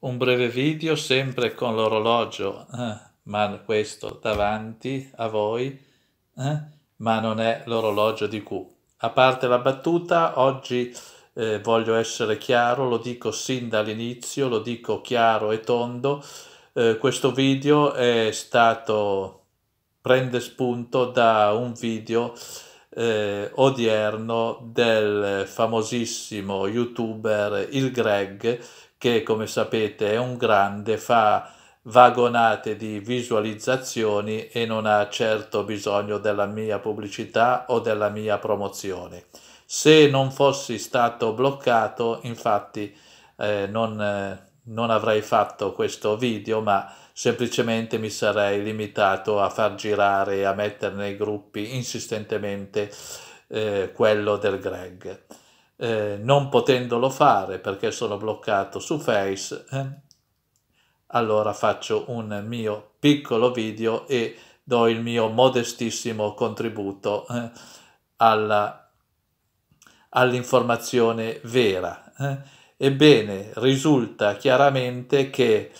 un breve video sempre con l'orologio, eh, ma questo davanti a voi, eh, ma non è l'orologio di Q. A parte la battuta, oggi eh, voglio essere chiaro, lo dico sin dall'inizio, lo dico chiaro e tondo, eh, questo video è stato, prende spunto da un video eh, odierno del famosissimo youtuber Il Greg che come sapete è un grande, fa vagonate di visualizzazioni e non ha certo bisogno della mia pubblicità o della mia promozione. Se non fossi stato bloccato, infatti, eh, non, eh, non avrei fatto questo video, ma semplicemente mi sarei limitato a far girare e a mettere nei gruppi insistentemente eh, quello del Greg eh, non potendolo fare perché sono bloccato su Face, eh, allora faccio un mio piccolo video e do il mio modestissimo contributo eh, alla, all'informazione vera. Eh. Ebbene, risulta chiaramente che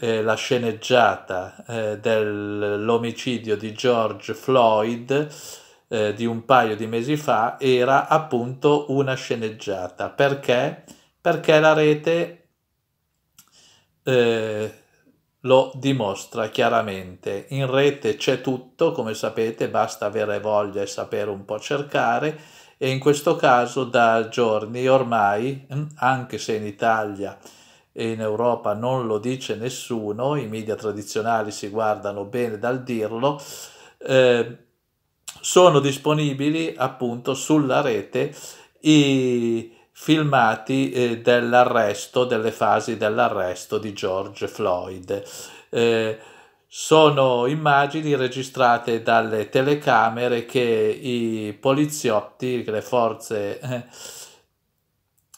eh, la sceneggiata eh, dell'omicidio di George Floyd eh, di un paio di mesi fa era appunto una sceneggiata. Perché? Perché la rete eh, lo dimostra chiaramente. In rete c'è tutto, come sapete, basta avere voglia e sapere un po' cercare e in questo caso da giorni ormai, hm, anche se in Italia e in Europa non lo dice nessuno, i media tradizionali si guardano bene dal dirlo, eh, sono disponibili appunto sulla rete i filmati eh, dell'arresto, delle fasi dell'arresto di George Floyd. Eh, sono immagini registrate dalle telecamere che i poliziotti, le forze eh,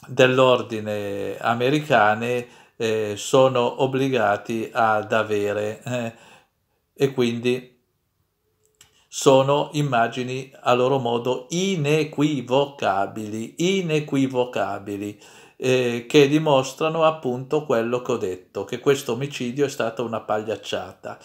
dell'ordine americane eh, sono obbligati ad avere eh, e quindi sono immagini a loro modo inequivocabili, inequivocabili, eh, che dimostrano appunto quello che ho detto, che questo omicidio è stata una pagliacciata,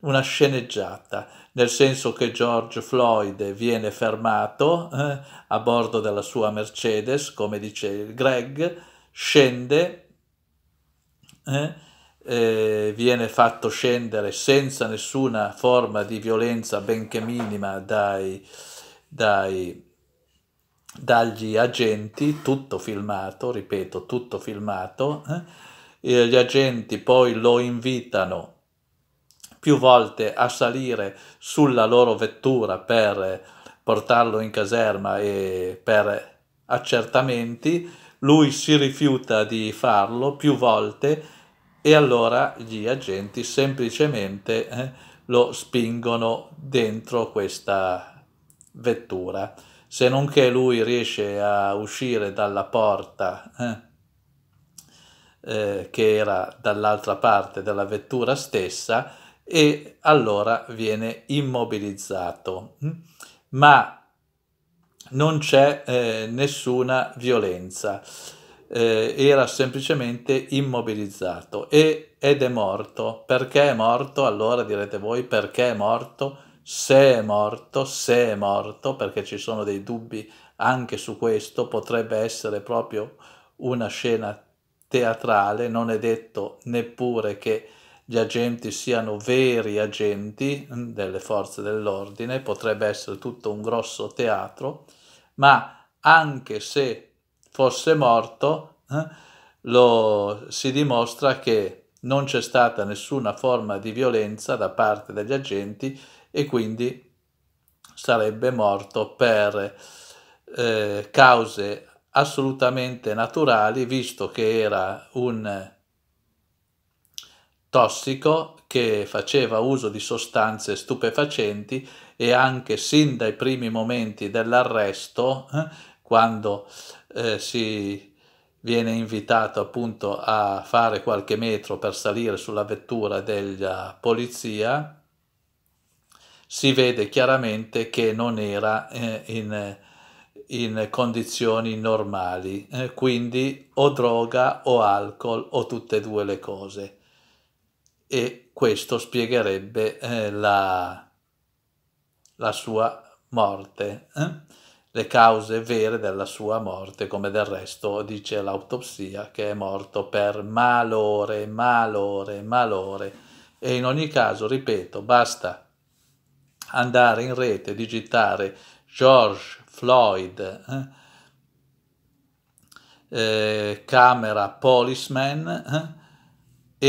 una sceneggiata, nel senso che George Floyd viene fermato eh, a bordo della sua Mercedes, come dice Greg, scende... Eh, eh, viene fatto scendere senza nessuna forma di violenza, benché minima, dai, dai, dagli agenti, tutto filmato, ripeto, tutto filmato. Eh? Gli agenti poi lo invitano più volte a salire sulla loro vettura per portarlo in caserma e per accertamenti. Lui si rifiuta di farlo più volte e allora gli agenti semplicemente eh, lo spingono dentro questa vettura. Se non che lui riesce a uscire dalla porta eh, eh, che era dall'altra parte della vettura stessa e allora viene immobilizzato. Mm? Ma non c'è eh, nessuna violenza eh, era semplicemente immobilizzato e, ed è morto. Perché è morto? Allora direte voi perché è morto? Se è morto, se è morto, perché ci sono dei dubbi anche su questo, potrebbe essere proprio una scena teatrale, non è detto neppure che gli agenti siano veri agenti mm, delle forze dell'ordine, potrebbe essere tutto un grosso teatro, ma anche se fosse morto, eh, lo, si dimostra che non c'è stata nessuna forma di violenza da parte degli agenti e quindi sarebbe morto per eh, cause assolutamente naturali, visto che era un tossico che faceva uso di sostanze stupefacenti e anche sin dai primi momenti dell'arresto eh, quando eh, si viene invitato appunto a fare qualche metro per salire sulla vettura della polizia, si vede chiaramente che non era eh, in, in, condizioni normali, eh, quindi o droga o alcol o tutte e due le cose. E questo spiegherebbe eh, la, la, sua morte. Eh le cause vere della sua morte, come del resto dice l'autopsia, che è morto per malore, malore, malore. E in ogni caso, ripeto, basta andare in rete, digitare George Floyd, eh? Eh, camera policeman eh?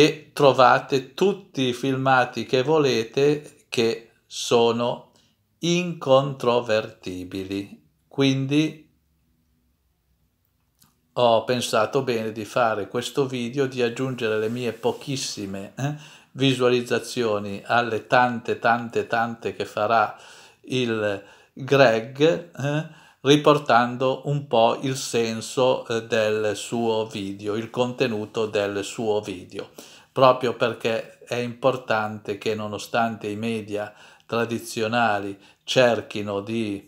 e trovate tutti i filmati che volete che sono incontrovertibili quindi ho pensato bene di fare questo video, di aggiungere le mie pochissime eh, visualizzazioni alle tante, tante, tante che farà il Greg, eh, riportando un po' il senso eh, del suo video, il contenuto del suo video, proprio perché è importante che nonostante i media tradizionali cerchino di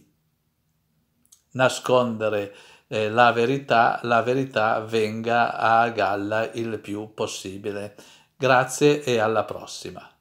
nascondere eh, la verità, la verità venga a galla il più possibile. Grazie e alla prossima.